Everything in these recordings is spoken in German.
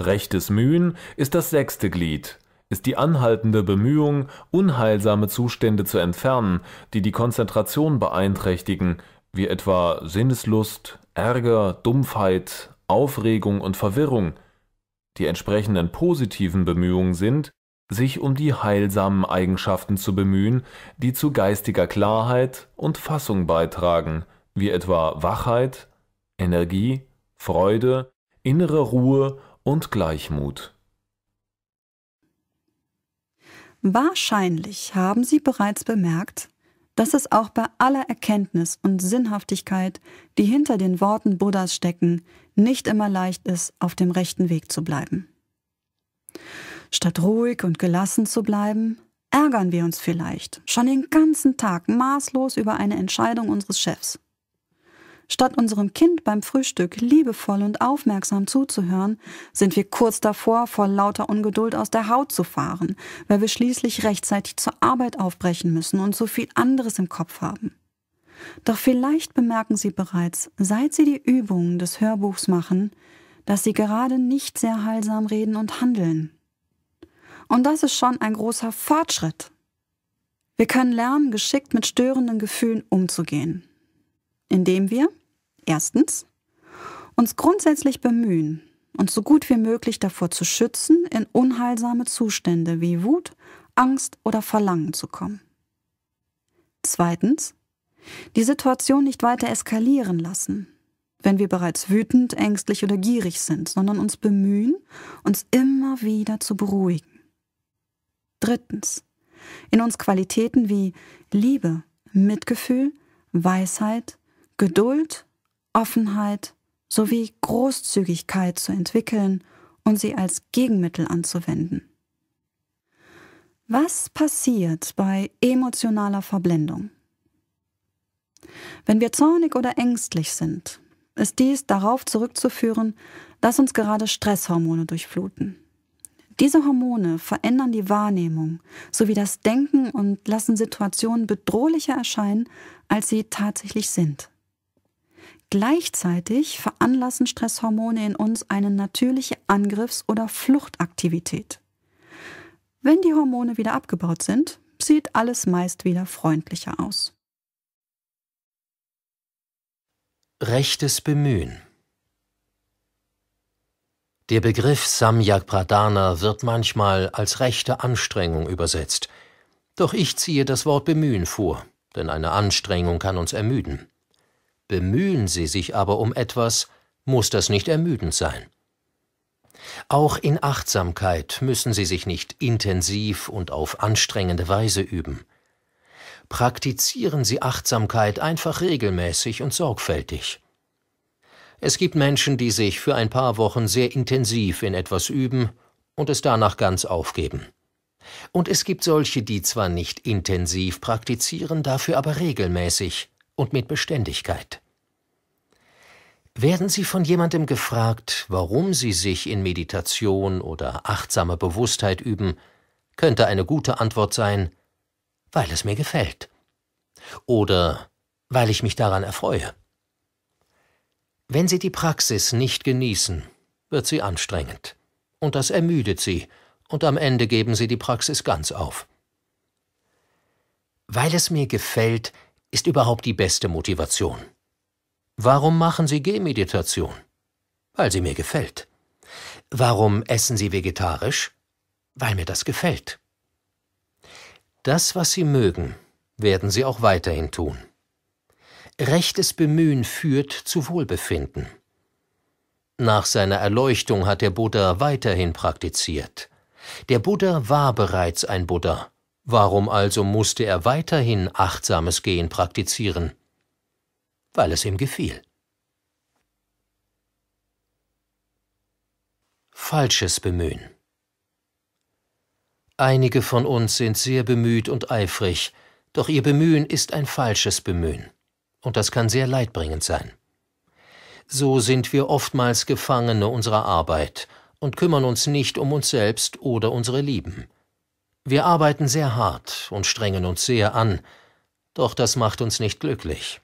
Rechtes Mühen ist das sechste Glied, ist die anhaltende Bemühung, unheilsame Zustände zu entfernen, die die Konzentration beeinträchtigen, wie etwa Sinneslust, Ärger, Dumpfheit, Aufregung und Verwirrung. Die entsprechenden positiven Bemühungen sind sich um die heilsamen Eigenschaften zu bemühen, die zu geistiger Klarheit und Fassung beitragen, wie etwa Wachheit, Energie, Freude, innere Ruhe und Gleichmut. Wahrscheinlich haben Sie bereits bemerkt, dass es auch bei aller Erkenntnis und Sinnhaftigkeit, die hinter den Worten Buddhas stecken, nicht immer leicht ist, auf dem rechten Weg zu bleiben. Statt ruhig und gelassen zu bleiben, ärgern wir uns vielleicht schon den ganzen Tag maßlos über eine Entscheidung unseres Chefs. Statt unserem Kind beim Frühstück liebevoll und aufmerksam zuzuhören, sind wir kurz davor, vor lauter Ungeduld aus der Haut zu fahren, weil wir schließlich rechtzeitig zur Arbeit aufbrechen müssen und so viel anderes im Kopf haben. Doch vielleicht bemerken Sie bereits, seit Sie die Übungen des Hörbuchs machen, dass Sie gerade nicht sehr heilsam reden und handeln. Und das ist schon ein großer Fortschritt. Wir können lernen, geschickt mit störenden Gefühlen umzugehen, indem wir erstens uns grundsätzlich bemühen, uns so gut wie möglich davor zu schützen, in unheilsame Zustände wie Wut, Angst oder Verlangen zu kommen. Zweitens, die Situation nicht weiter eskalieren lassen, wenn wir bereits wütend, ängstlich oder gierig sind, sondern uns bemühen, uns immer wieder zu beruhigen. Drittens. In uns Qualitäten wie Liebe, Mitgefühl, Weisheit, Geduld, Offenheit sowie Großzügigkeit zu entwickeln und sie als Gegenmittel anzuwenden. Was passiert bei emotionaler Verblendung? Wenn wir zornig oder ängstlich sind, ist dies darauf zurückzuführen, dass uns gerade Stresshormone durchfluten. Diese Hormone verändern die Wahrnehmung sowie das Denken und lassen Situationen bedrohlicher erscheinen, als sie tatsächlich sind. Gleichzeitig veranlassen Stresshormone in uns eine natürliche Angriffs- oder Fluchtaktivität. Wenn die Hormone wieder abgebaut sind, sieht alles meist wieder freundlicher aus. Rechtes Bemühen der Begriff Samyak Pradhana wird manchmal als rechte Anstrengung übersetzt. Doch ich ziehe das Wort bemühen vor, denn eine Anstrengung kann uns ermüden. Bemühen Sie sich aber um etwas, muss das nicht ermüdend sein. Auch in Achtsamkeit müssen Sie sich nicht intensiv und auf anstrengende Weise üben. Praktizieren Sie Achtsamkeit einfach regelmäßig und sorgfältig. Es gibt Menschen, die sich für ein paar Wochen sehr intensiv in etwas üben und es danach ganz aufgeben. Und es gibt solche, die zwar nicht intensiv praktizieren, dafür aber regelmäßig und mit Beständigkeit. Werden Sie von jemandem gefragt, warum Sie sich in Meditation oder achtsame Bewusstheit üben, könnte eine gute Antwort sein, weil es mir gefällt. Oder weil ich mich daran erfreue. Wenn sie die Praxis nicht genießen, wird sie anstrengend. Und das ermüdet sie, und am Ende geben sie die Praxis ganz auf. Weil es mir gefällt, ist überhaupt die beste Motivation. Warum machen Sie Gehmeditation? Weil sie mir gefällt. Warum essen Sie vegetarisch? Weil mir das gefällt. Das, was Sie mögen, werden Sie auch weiterhin tun. Rechtes Bemühen führt zu Wohlbefinden. Nach seiner Erleuchtung hat der Buddha weiterhin praktiziert. Der Buddha war bereits ein Buddha. Warum also musste er weiterhin achtsames Gehen praktizieren? Weil es ihm gefiel. Falsches Bemühen Einige von uns sind sehr bemüht und eifrig, doch ihr Bemühen ist ein falsches Bemühen und das kann sehr leidbringend sein. So sind wir oftmals Gefangene unserer Arbeit und kümmern uns nicht um uns selbst oder unsere Lieben. Wir arbeiten sehr hart und strengen uns sehr an, doch das macht uns nicht glücklich.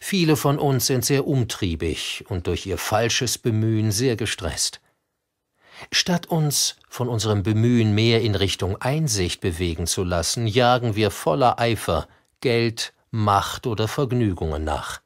Viele von uns sind sehr umtriebig und durch ihr falsches Bemühen sehr gestresst. Statt uns von unserem Bemühen mehr in Richtung Einsicht bewegen zu lassen, jagen wir voller Eifer Geld Macht oder Vergnügungen nach.